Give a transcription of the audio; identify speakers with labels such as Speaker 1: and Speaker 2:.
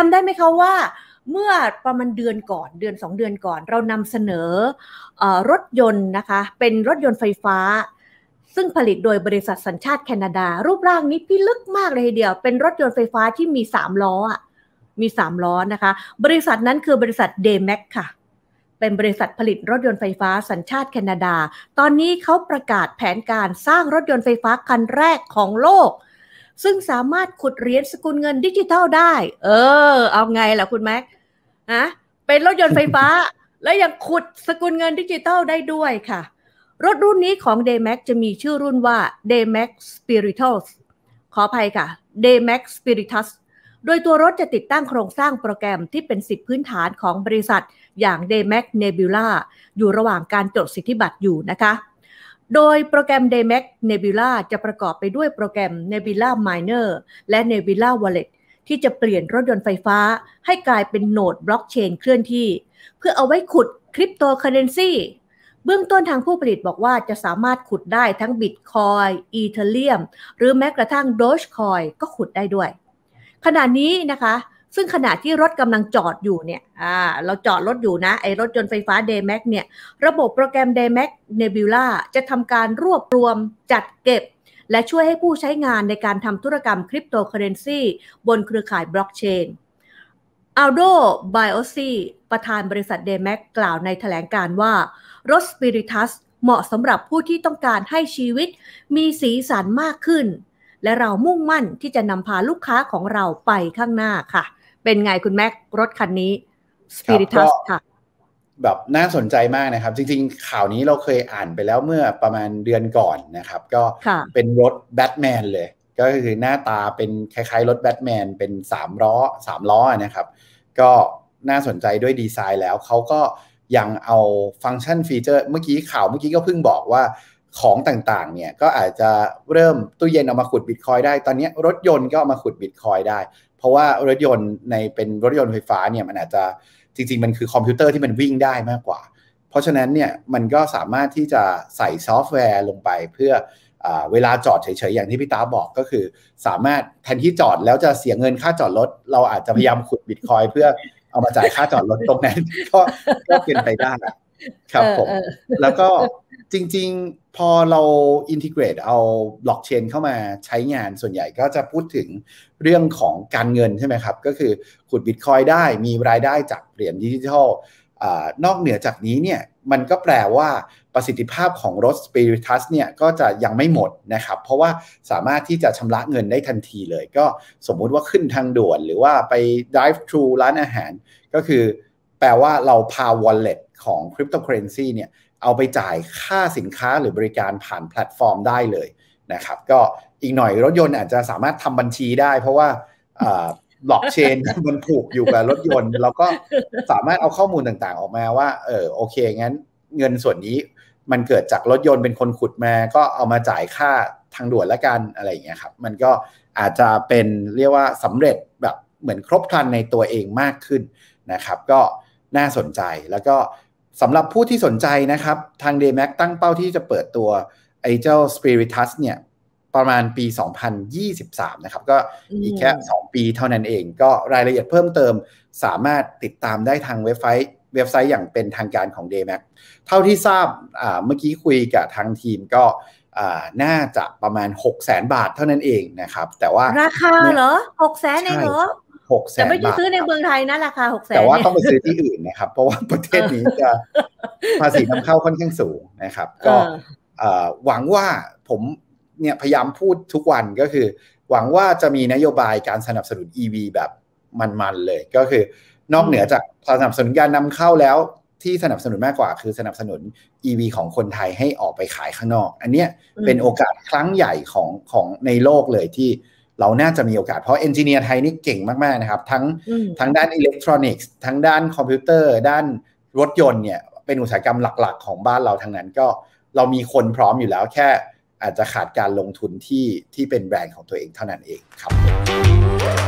Speaker 1: จำได้ไหมคะว่าเมื่อประมาณเดือนก่อนเดือน 2 เดือนก่อน เรานำเสนออรถยนต์นะคะ เป็นรถยนต์ไฟฟ้า ซึ่งผลิตโดยบริษัทสัญชาติแคนาดา รูปร่างนี้พี่ลึกมากเลยทีเดียว เป็นรถยนต์ไฟฟ้าที่มี3 ล้อมี3ล้อนะคะบริษัทนั้นคือบริษัท d m a c ค่ะเป็นบริษัทผลิตรถยนต์ไฟฟ้าสัญชาติแคนาดาตอนนี้เขาประกาศแผนการสร้างรถยนต์ไฟฟ้าคันแรกของโลกซึ่งสามารถขุดเหรียญสกุลเงินดิจิทัลได้ เออ เอาไงล่ะ คุณแม็กฮะเป็นรถยนต์ไฟฟ้า แล้วยังขุดสกุลเงินดิจิทัลได้ด้วยค่ะ รถรุ่นนี้ของ d m a x จะมีชื่อรุ่นว่า d m a x Spiritus ขออภัยค่ะ d m a x Spiritus โดยตัวรถจะติดตั้งโครงสร้างโปรแกรมที่เป็นสิทธิพื้นฐานของบริษัท อย่าง d m a x Nebula อยู่ระหว่างการจดสิทธิบัตรอยู่นะคะโดยโปรแกรม d m a c Nebula จะประกอบไปด้วยโปรแกรม Nebula Miner และ Nebula Wallet ที่จะเปลี่ยนรถยนต์ไฟฟ้า ให้กลายเป็นโนดบล็อกเชนเคลื่อนที่ เพื่อเอาไว้ขุดคริปโตเคอเรนซีเบื้องต้นทางผู้ผลิตบอกว่าจะสามารถขุดได้ทั้งบิตคอยอีเทเรียมหรือแม้กระทั่งโดชคอยก็ขุดได้ด้วยขณะนี้นะคะซึ่งขณะที่รถกำลังจอดอยู่เนี่ยอ่าเราจอดรถอยู่นะ ไอ้รถยนต์ไฟฟ้า d m a กเนี่ยระบบโปรแกรม d m a x Nebula จะทำการรวบรวมจัดเก็บ และช่วยให้ผู้ใช้งานในการทำธุรกรรมคริปโตเคอเรนซีบนเครือข่ายบล็อกเชน อัลโดไบโอซี ประธานบริษัท d m a ็กล่าวในแถลงการว่ารถ Spiritus เหมาะสำหรับผู้ที่ต้องการให้ชีวิตมีสีสันมากขึ้น และเรามุ่งมั่นที่จะนำพาลูกค้าของเราไปข้างหน้าค่ะเป็นไงคุณแม็กรถคันนี้ Spiritus ค่ะ
Speaker 2: แบบน่าสนใจมากนะครับ จริงๆ ข่าวนี้เราเคยอ่านไปแล้วเมื่อประมาณเดือนก่อนนะครับ ก็เป็นรถแบทแมนเลย ก็คือหน้าตาเป็นคล้ายๆ รถแบทแมนเป็น 3 ล้อ3ล้อนะครับ ก็น่าสนใจด้วยดีไซน์แล้ว เขาก็ยังเอาฟังก์ชันฟีเจอร์ เมื่อกี้ข่าวเมื่อกี้ก็เพิ่งบอกว่าของต่างๆ เนี่ยก็อาจจะเริ่มตู้เย็นเอามาขุดบิตคอยได้ ตอนนี้รถยนต์ก็เอามาขุดบิตคอยได้เพราะว่ารถยนต์ในเป็นรถยนต์ไฟฟ้าเนี่ยมันอาจจะจริง ๆ มันคือคอมพิวเตอร์ที่มันวิ่งได้มากกว่า เพราะฉะนั้นเนี่ยมันก็สามารถที่จะใส่ซอฟต์แวร์ลงไปเพื่อเวลาจอดเฉยๆ อย่างที่พี่ตาบอกก็คือ สามารถแทนที่จอดแล้วจะเสียเงินค่าจอดรถ เราอาจจะพยายามขุดบิตคอยเพื่อเอามาจ่ายค่าจอดรถตรงนั้นก็ก็เป็นไปได้ครับผมแล้วก็จริงๆ พอเราอินทิเกรตเอาบล็อกเชนเข้ามาใช้งานส่วนใหญ่ก็จะพูดถึงเรื่องของการเงินใช่ไหมครับ ก็คือขุดบิตคอยได้มีรายได้จากเหรียญดิจิทัลนอกเหนือจากนี้เนี่ยมันก็แปลว่า ประสิทธิภาพของรถ Spiritus เนี่ยก็จะยังไม่หมดนะครับเพราะว่าสามารถที่จะชำระเงินได้ทันทีเลย ก็สมมุติว่าขึ้นทางด่วน หรือว่าไป drive thru ร้านอาหาร ก็คือ แปลว่าเราพา wallet ของ cryptocurrency เนี่ยเอาไปจ่ายค่าสินค้าหรือบริการผ่านแพลตฟอร์มได้เลยนะครับ ก็อีกหน่อยรถยนต์อาจจะสามารถทำบัญชีได้ เพราะว่าบล็อกเชนมันผูกอยู่กับรถยนต์เราก็สามารถเอาข้อมูลต่างๆ ออกมาว่า เออโอเค งั้นเงินส่วนนี้มันเกิดจากรถยนต์เป็นคนขุดมาก็เอามาจ่ายค่าทางด่วนและกันอะไรอย่างเงี้ยครับมันก็อาจจะเป็นเรียกว่าสำเร็จแบบเหมือนครบครันในตัวเองมากขึ้นนะครับ ก็น่าสนใจแล้วก็สำหรับผู้ที่สนใจนะครับทาง d m a c ตั้งเป้าที่จะเปิดตัวไอเจ้า Spiritus เนี่ยประมาณปี 2023 นะครับก็อีกแค่ 2 ปีเท่านั้นเอง ก็รายละเอียดเพิ่มเติม สามารถติดตามได้ทางเว็บไซต์เว็บไซต์อย่างเป็นทางการของ d m a c เท่าที่ทราบเมื่อกี้คุยกับทางทีมก็น่าจะประมาณ 6 0แสนบาทเท่านั้นเองนะครับแต่ว่าราคาเหร
Speaker 1: อ6 0แสนเองเหรอ
Speaker 2: หกแสนบาทแต่ไม่ได้ซื้อใน
Speaker 1: เมืองไทยนะราคาหกแสนแต่ว่าต้องไปซื้อท
Speaker 2: ี่อื่นนะครับเพราะว่าประเทศนี้จะ ภาษีนำเข้าค่อนข้างสูงนะครับ ก็หวังว่าผมเนี่ยพยายามพูดทุกวันก็คือ หวังว่าจะมีนโยบายการสนับสนุน EV แบบมันๆเลย ก็คือนอกเหนือจากสนับสนุนการนำเข้าแล้วที่สนับสนุนมากกว่า คือสนับสนุน EV ของคนไทยให้ออกไปขายข้างนอก อันเนี้ยเป็นโอกาสครั้งใหญ่ของของในโลกเลยที่เราน่าจะมีโอกาส เพราะเอนจิเนียร์ไทยนี่เก่งมาก ๆ นะครับ ทั้งทั้งด้านอิเล็กทรอนิกส์ทั้งด้านคอมพิวเตอร์ ด้านรถยนต์เนี่ยเป็นอุตสาหกรรมหลัก ๆ ของบ้านเรา ทั้งนั้นก็เรามีคนพร้อมอยู่แล้วแค่อาจจะขาดการลงทุนที่ที่เป็นแบรนด์ของตัวเองเท่านั้นเองครับ